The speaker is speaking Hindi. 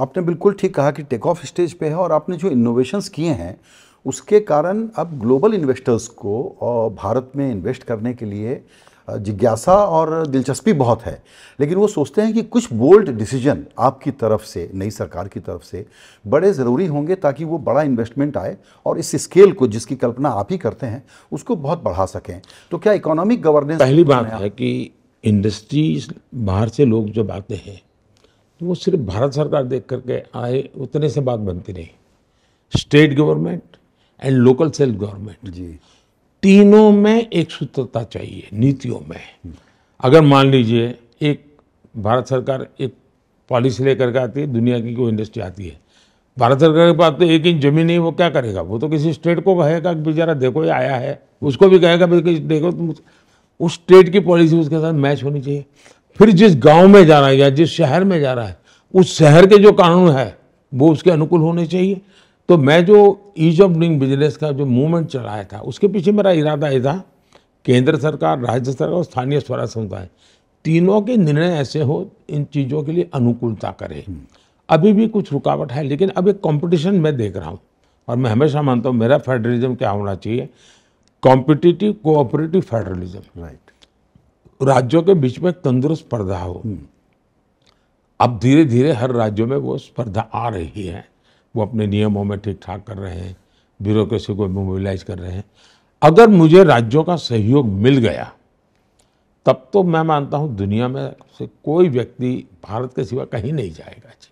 आपने बिल्कुल ठीक कहा कि टेक ऑफ स्टेज पे है और आपने जो इनोवेशंस किए हैं उसके कारण अब ग्लोबल इन्वेस्टर्स को भारत में इन्वेस्ट करने के लिए जिज्ञासा और दिलचस्पी बहुत है लेकिन वो सोचते हैं कि कुछ बोल्ड डिसीजन आपकी तरफ से नई सरकार की तरफ से बड़े ज़रूरी होंगे ताकि वो बड़ा इन्वेस्टमेंट आए और इस स्केल को जिसकी कल्पना आप ही करते हैं उसको बहुत बढ़ा सकें तो क्या इकोनॉमिक गवर्नेंस पहली बात है कि इंडस्ट्रीज बाहर से लोग जब आते हैं तो वो सिर्फ भारत सरकार देख करके आए उतने से बात बनती नहीं state government and local self government जी तीनों में एक सूत्रता चाहिए नीतियों में अगर मान लीजिए एक भारत सरकार एक पॉलिसी लेकर के आती है दुनिया की कोई इंडस्ट्री आती है भारत सरकार के पास तो एक इंच जमीन नहीं वो क्या करेगा वो तो किसी स्टेट को कहेगा कि बेचारा देखो ये आया है उसको भी कहेगा देखो तुम उस स्टेट की पॉलिसी उसके साथ मैच होनी चाहिए फिर जिस गांव में जा रहा है या जिस शहर में जा रहा है उस शहर के जो कानून है वो उसके अनुकूल होने चाहिए तो मैं जो ईज ऑफ डूइंग बिजनेस का जो मूवमेंट चलाया था उसके पीछे मेरा इरादा ये था केंद्र सरकार राज्य सरकार और स्थानीय स्वराज समुदाय तीनों के निर्णय ऐसे हो इन चीज़ों के लिए अनुकूलता करे हम्म। अभी भी कुछ रुकावट है लेकिन अब एक कॉम्पिटिशन मैं देख रहा हूँ और मैं हमेशा मानता हूँ मेरा फेडरलिज्म क्या होना चाहिए कॉम्पिटिटिव कोऑपरेटिव फेडरलिज्म राइट राज्यों के बीच में तंदुरुस्त स्पर्धा हो हम्म। अब धीरे धीरे हर राज्यों में वो स्पर्धा आ रही है वो अपने नियमों में ठीक ठाक कर रहे हैं ब्यूरोक्रेसी को मोबिलाइज कर रहे हैं अगर मुझे राज्यों का सहयोग मिल गया तब तो मैं मानता हूँ दुनिया में से कोई व्यक्ति भारत के सिवा कहीं नहीं जाएगा जी